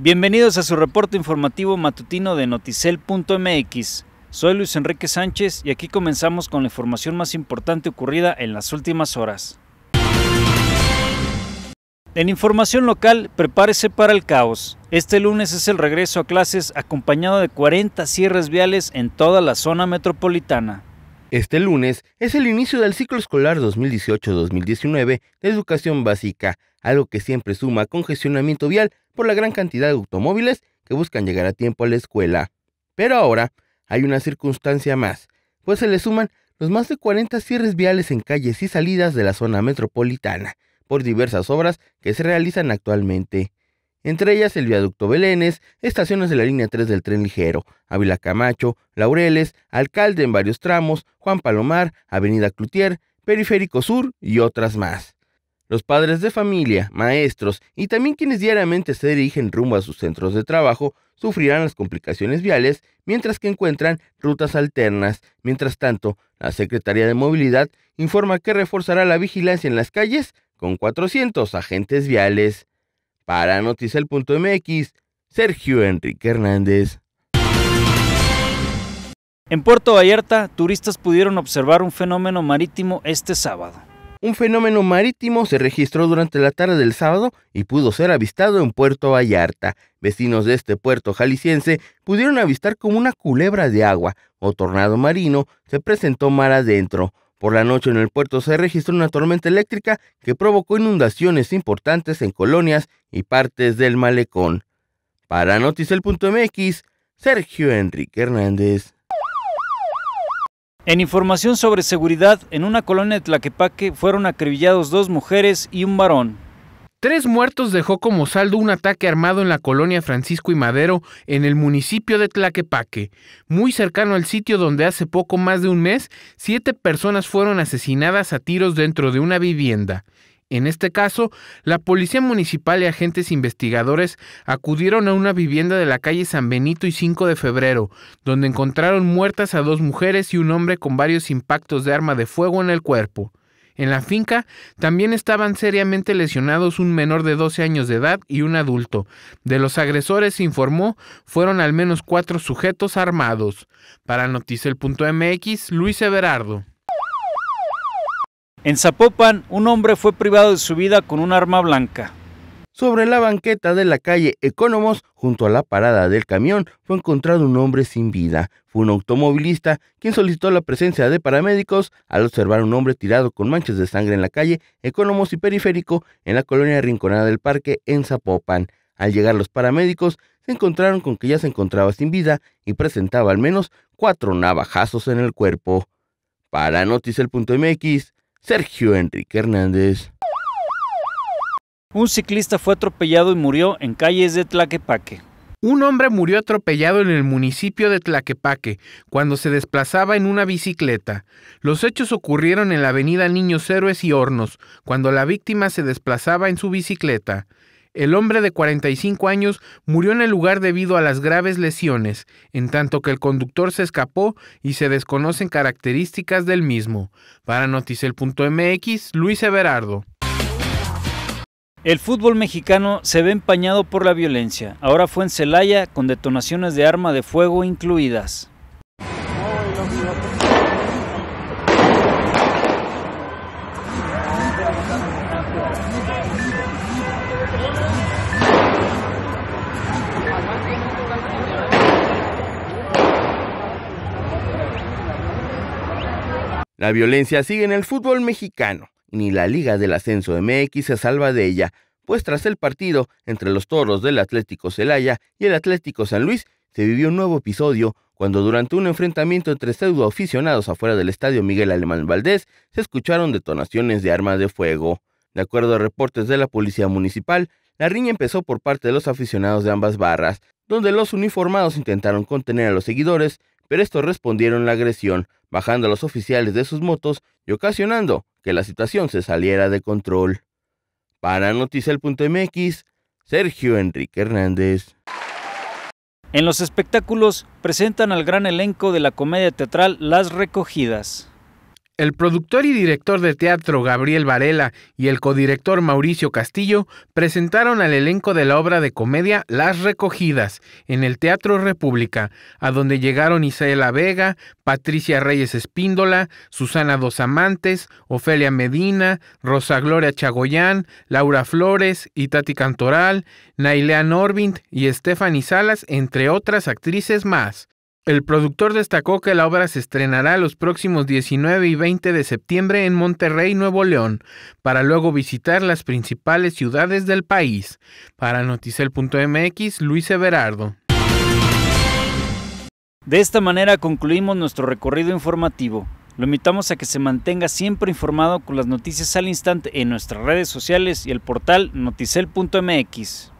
Bienvenidos a su reporte informativo matutino de noticel.mx. Soy Luis Enrique Sánchez y aquí comenzamos con la información más importante ocurrida en las últimas horas. En información local, prepárese para el caos. Este lunes es el regreso a clases acompañado de 40 cierres viales en toda la zona metropolitana. Este lunes es el inicio del ciclo escolar 2018-2019 de educación básica, algo que siempre suma congestionamiento vial por la gran cantidad de automóviles que buscan llegar a tiempo a la escuela. Pero ahora hay una circunstancia más, pues se le suman los más de 40 cierres viales en calles y salidas de la zona metropolitana, por diversas obras que se realizan actualmente entre ellas el viaducto Belénes, estaciones de la línea 3 del tren ligero, Ávila Camacho, Laureles, Alcalde en varios tramos, Juan Palomar, Avenida Cloutier, Periférico Sur y otras más. Los padres de familia, maestros y también quienes diariamente se dirigen rumbo a sus centros de trabajo sufrirán las complicaciones viales mientras que encuentran rutas alternas. Mientras tanto, la Secretaría de Movilidad informa que reforzará la vigilancia en las calles con 400 agentes viales. Para Noticel.mx, Sergio Enrique Hernández. En Puerto Vallarta, turistas pudieron observar un fenómeno marítimo este sábado. Un fenómeno marítimo se registró durante la tarde del sábado y pudo ser avistado en Puerto Vallarta. Vecinos de este puerto jalisciense pudieron avistar como una culebra de agua o tornado marino se presentó mar adentro. Por la noche en el puerto se registró una tormenta eléctrica que provocó inundaciones importantes en colonias y partes del malecón. Para Noticel.mx, Sergio Enrique Hernández. En información sobre seguridad, en una colonia de Tlaquepaque fueron acribillados dos mujeres y un varón. Tres muertos dejó como saldo un ataque armado en la colonia Francisco y Madero, en el municipio de Tlaquepaque, muy cercano al sitio donde hace poco más de un mes siete personas fueron asesinadas a tiros dentro de una vivienda. En este caso, la Policía Municipal y agentes investigadores acudieron a una vivienda de la calle San Benito y 5 de febrero, donde encontraron muertas a dos mujeres y un hombre con varios impactos de arma de fuego en el cuerpo. En la finca también estaban seriamente lesionados un menor de 12 años de edad y un adulto. De los agresores, se informó, fueron al menos cuatro sujetos armados. Para Noticiel.mx, Luis Everardo. En Zapopan, un hombre fue privado de su vida con un arma blanca. Sobre la banqueta de la calle Economos, junto a la parada del camión, fue encontrado un hombre sin vida. Fue un automovilista quien solicitó la presencia de paramédicos al observar un hombre tirado con manchas de sangre en la calle Economos y Periférico en la colonia Rinconada del Parque en Zapopan. Al llegar los paramédicos, se encontraron con que ya se encontraba sin vida y presentaba al menos cuatro navajazos en el cuerpo. Para Noticel.mx, Sergio Enrique Hernández. Un ciclista fue atropellado y murió en calles de Tlaquepaque. Un hombre murió atropellado en el municipio de Tlaquepaque cuando se desplazaba en una bicicleta. Los hechos ocurrieron en la avenida Niños Héroes y Hornos, cuando la víctima se desplazaba en su bicicleta. El hombre de 45 años murió en el lugar debido a las graves lesiones, en tanto que el conductor se escapó y se desconocen características del mismo. Para Noticel.mx, Luis Everardo. El fútbol mexicano se ve empañado por la violencia. Ahora fue en Celaya con detonaciones de arma de fuego incluidas. La violencia sigue en el fútbol mexicano ni la Liga del Ascenso MX se salva de ella, pues tras el partido entre los toros del Atlético Celaya y el Atlético San Luis, se vivió un nuevo episodio cuando durante un enfrentamiento entre pseudoaficionados afuera del estadio Miguel Alemán Valdés se escucharon detonaciones de armas de fuego. De acuerdo a reportes de la policía municipal, la riña empezó por parte de los aficionados de ambas barras, donde los uniformados intentaron contener a los seguidores, pero estos respondieron la agresión, bajando a los oficiales de sus motos y ocasionando que la situación se saliera de control. Para Noticel.mx, Sergio Enrique Hernández. En los espectáculos presentan al gran elenco de la comedia teatral Las Recogidas. El productor y director de teatro Gabriel Varela y el codirector Mauricio Castillo presentaron al elenco de la obra de comedia Las Recogidas en el Teatro República, a donde llegaron Isaela Vega, Patricia Reyes Espíndola, Susana Dos Amantes, Ofelia Medina, Rosa Gloria Chagoyán, Laura Flores, Tati Cantoral, Nailea Norvint y Stephanie Salas, entre otras actrices más. El productor destacó que la obra se estrenará los próximos 19 y 20 de septiembre en Monterrey, Nuevo León, para luego visitar las principales ciudades del país. Para noticel.mx, Luis Everardo. De esta manera concluimos nuestro recorrido informativo. Lo invitamos a que se mantenga siempre informado con las noticias al instante en nuestras redes sociales y el portal noticel.mx.